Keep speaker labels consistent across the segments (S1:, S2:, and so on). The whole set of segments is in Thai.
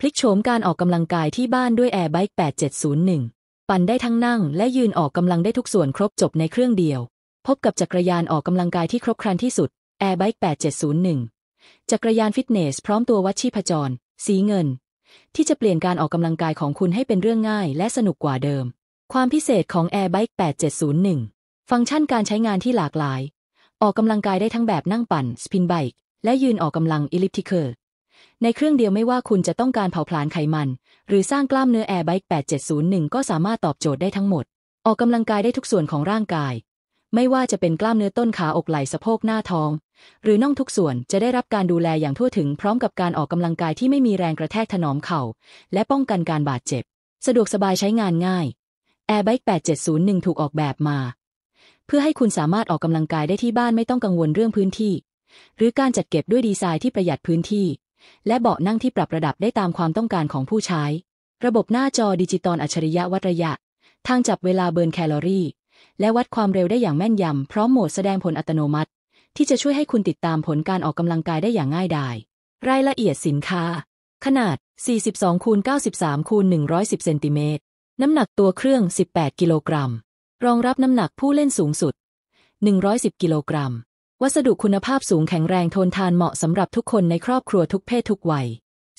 S1: พลิกโฉมการออกกำลังกายที่บ้านด้วยแอร์ไบค์8701 ปั่นได้ทั้งนั่ง และยืนออกกำลังได้ทุกส่วนครบจบในเครื่องเดียว พบกับจักรยานออกกำลังกายที่ครบครันที่สุดแอร์ไบค์8701 จักรยานฟิตเนสพร้อมตัววัดชีพจร สีเงิน ที่จะเปลี่ยนการออกกำลังกายของคุณให้เป็นเรื่องง่าย และสนุกกว่าเดิม ความพิเศษของแอร์ไบค์8701 ฟังก์ชันการใช้งานที่หลากหลาย ออกกำลังกายได้ทั้งแบบนั่งปั่นสปินไบค์และยืนออกกำลังอิลิปติเคอร์ในเครื่องเดียวไม่ว่าคุณจะต้องการเผาผลาญไขมัน หรือสร้างกล้ามเนื้อแ a i r b y ์ e 8701 ก็สามารถตอบโจทย์ได้ทั้งหมด ออกกำลังกายได้ทุกส่วนของร่างกาย ไม่ว่าจะเป็นกล้ามเนื้อต้นขาอกไหล่สะโพกหน้าท้อง หรือน่องทุกส่วนจะได้รับการดูแลอย่างทั่วถึงพร้อมกับการออกกำลังกายที่ไม่มีแรงกระแทกถนอมเข่า และป้องกันการบาดเจ็บ สะดวกสบายใช้งานง่าย a i r b y ์ e 8701 ถูกออกแบบมา เพื่อให้คุณสามารถออกกำลังกายได้ที่บ้านไม่ต้องกังวลเรื่องพื้นที่ หรือการจัดเก็บด้วยดีไซน์ที่ประหยัดพื้นที่และเบาะนั่งที่ปรับระดับได้ตามความต้องการของผู้ใช้ ระบบหน้าจอดิจิตอลอัจฉริยะวัดระยะทางจับเวลาเบิร์นแคลอรี่ และวัดความเร็วได้อย่างแม่นยำพร้อมโหมดแสดงผลอัตโนมัติ ที่จะช่วยให้คุณติดตามผลการออกกำลังกายได้อย่างง่ายดายรายละเอียดสินค้า ขนาด 42คูณ93คูณ110เซนติเมตรน้ำหนักตัวเครื่อง 18กิโลกรัมรองรับน้ำหนักผู้เล่นสูงสุด 110กิโลกรัมวัสดุคุณภาพสูงแข็งแรงทนทานเหมาะสำหรับทุกคนในครอบครัวทุกเพศทุกวัย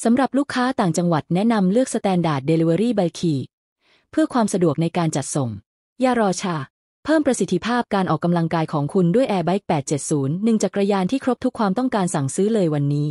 S1: สำหรับลูกค้าต่างจังหวัดแนะนำเลือกสแตนดาร์ดเดลิเวอรี่บายคีเพื่อความสะดวกในการจัดส่งอย่ารอช้าเพิ่มประสิทธิภาพการออกกำลังกายของคุณด้วย Airbike 870 1จักรยานที่ครบทุกความต้องการสั่งซื้อเลยวันนี้